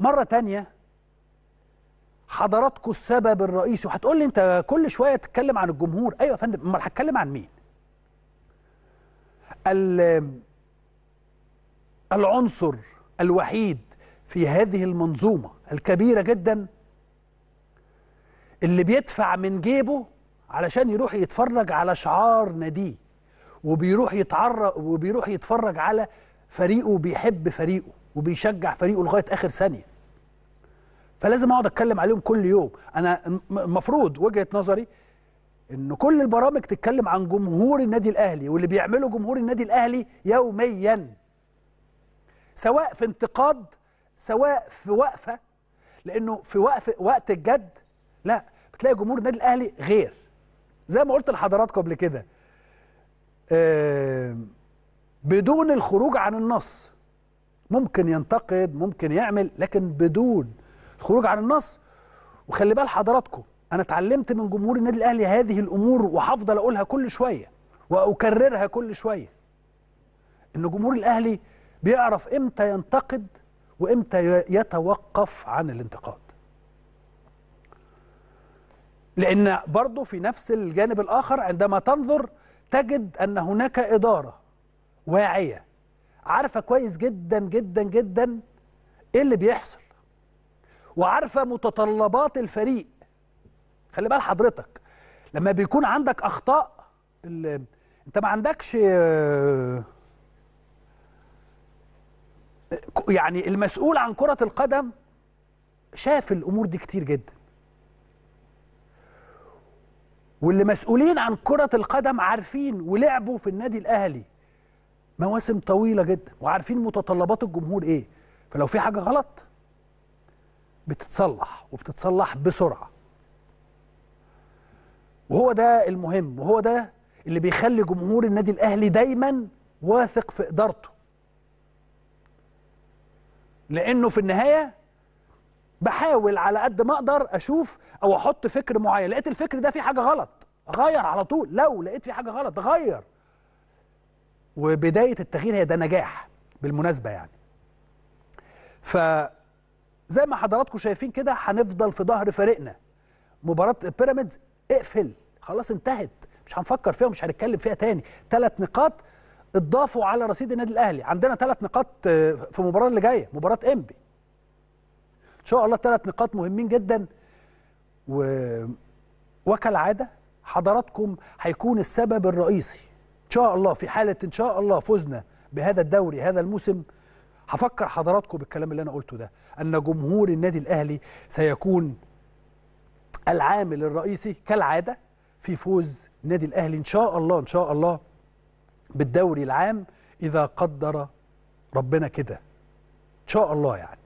مرة تانية حضراتكم السبب الرئيسي وهتقول لي انت كل شوية تتكلم عن الجمهور ايوه يا فندم امال هتكلم عن مين العنصر الوحيد في هذه المنظومة الكبيرة جدا اللي بيدفع من جيبه علشان يروح يتفرج على شعار ناديه وبيروح يتعرق وبيروح يتفرج على فريقه وبيحب فريقه وبيشجع فريقه لغايه اخر ثانيه فلازم اقعد اتكلم عليهم كل يوم انا المفروض وجهه نظري ان كل البرامج تتكلم عن جمهور النادي الاهلي واللي بيعمله جمهور النادي الاهلي يوميا سواء في انتقاد سواء في وقفه لانه في وقف وقت الجد لا بتلاقي جمهور النادي الاهلي غير زي ما قلت لحضراتكم قبل كده بدون الخروج عن النص ممكن ينتقد ممكن يعمل لكن بدون خروج عن النص وخلي بال حضراتكم انا اتعلمت من جمهور النادي الاهلي هذه الامور وهفضل اقولها كل شويه واكررها كل شويه ان جمهور الاهلي بيعرف امتى ينتقد وامتى يتوقف عن الانتقاد لان برضه في نفس الجانب الاخر عندما تنظر تجد ان هناك اداره واعيه عارفه كويس جدا جدا جدا ايه اللي بيحصل وعارفه متطلبات الفريق خلي بال حضرتك لما بيكون عندك اخطاء انت ما عندكش آه، يعني المسؤول عن كره القدم شاف الامور دي كتير جدا واللي مسؤولين عن كرة القدم عارفين ولعبوا في النادي الأهلي مواسم طويلة جدا وعارفين متطلبات الجمهور إيه فلو في حاجة غلط بتتصلح وبتتصلح بسرعه وهو ده المهم وهو ده اللي بيخلي جمهور النادي الاهلي دايما واثق في ادارته لانه في النهايه بحاول على قد ما اقدر اشوف او احط فكر معين لقيت الفكر ده فيه حاجه غلط غير على طول لو لقيت فيه حاجه غلط غير وبدايه التغيير هي ده نجاح بالمناسبه يعني ف زي ما حضراتكم شايفين كده هنفضل في ظهر فريقنا مباراه بيراميدز اقفل خلاص انتهت مش هنفكر فيها ومش هنتكلم فيها تاني ثلاث نقاط اتضافوا على رصيد النادي الاهلي عندنا ثلاث نقاط آه، في المباراه اللي جايه مباراه انبي ان شاء الله ثلاث نقاط مهمين جدا و... وكالعاده حضراتكم هيكون السبب الرئيسي ان شاء الله في حاله ان شاء الله فزنا بهذا الدوري هذا الموسم هفكر حضراتكم بالكلام اللي انا قلته ده ان جمهور النادي الاهلي سيكون العامل الرئيسي كالعاده في فوز النادي الاهلي ان شاء الله ان شاء الله بالدوري العام اذا قدر ربنا كده ان شاء الله يعني